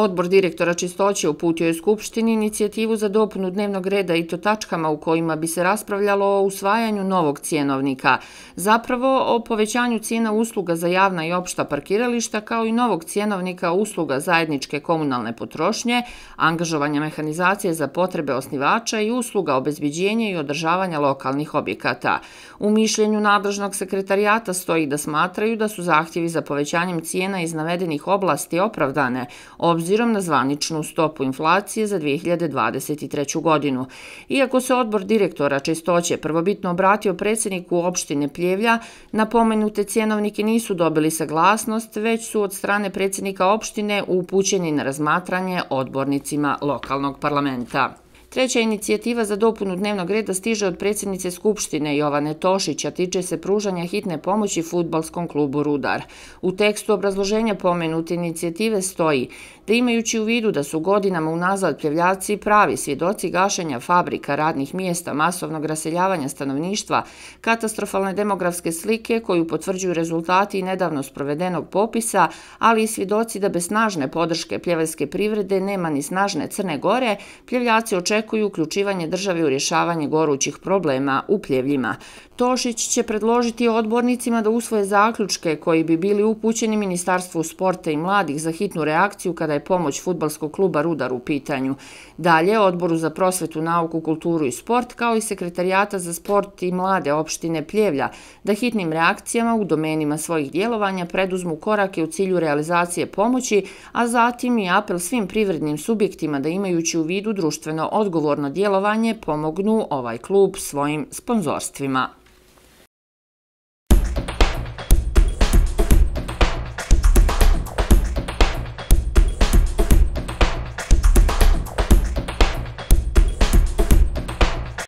Odbor direktora čistoće uputio je Skupštini inicijativu za dopunu dnevnog reda i to tačkama u kojima bi se raspravljalo o usvajanju novog cijenovnika, zapravo o povećanju cijena usluga za javna i opšta parkirališta kao i novog cijenovnika usluga zajedničke komunalne potrošnje, angažovanja mehanizacije za potrebe osnivača i usluga obezbiđenja i održavanja lokalnih objekata. U mišljenju nadležnog sekretarijata stoji da smatraju da su zahtjevi za povećanjem cijena iz navedenih oblasti opravdane, obzirom obzirom na zvaničnu stopu inflacije za 2023. godinu. Iako se odbor direktora čistoće prvobitno obratio predsjedniku opštine Pljevlja, napomenute cijenovnike nisu dobili saglasnost, već su od strane predsjednika opštine upućeni na razmatranje odbornicima lokalnog parlamenta. Treća inicijativa za dopunu dnevnog reda stiže od predsjednice Skupštine Jovane Tošića, tiče se pružanja hitne pomoći futbalskom klubu Rudar. U tekstu obrazloženja pomenute inicijative stoji da imajući u vidu da su godinama unazad pljevljaci pravi svjedoci gašenja fabrika, radnih mjesta, masovnog raseljavanja stanovništva, katastrofalne demografske slike koju potvrđuju rezultati nedavno sprovedenog popisa, ali i svjedoci da bez snažne podrške pljevaljske privrede nema ni snažne Crne Gore, pljevljaci očekuju očekuju uključivanje države u rješavanje gorućih problema u pljevljima. Tošić će predložiti odbornicima da usvoje zaključke koji bi bili upućeni Ministarstvu sporta i mladih za hitnu reakciju kada je pomoć futbalskog kluba Rudar u pitanju. Dalje, odboru za prosvetu, nauku, kulturu i sport kao i sekretarijata za sport i mlade opštine Pljevlja da hitnim reakcijama u domenima svojih djelovanja preduzmu korake u cilju realizacije pomoći, a zatim i apel svim privrednim subjektima da imajući u vidu društveno odgovoru odgovorno djelovanje pomognu ovaj klub svojim sponzorstvima.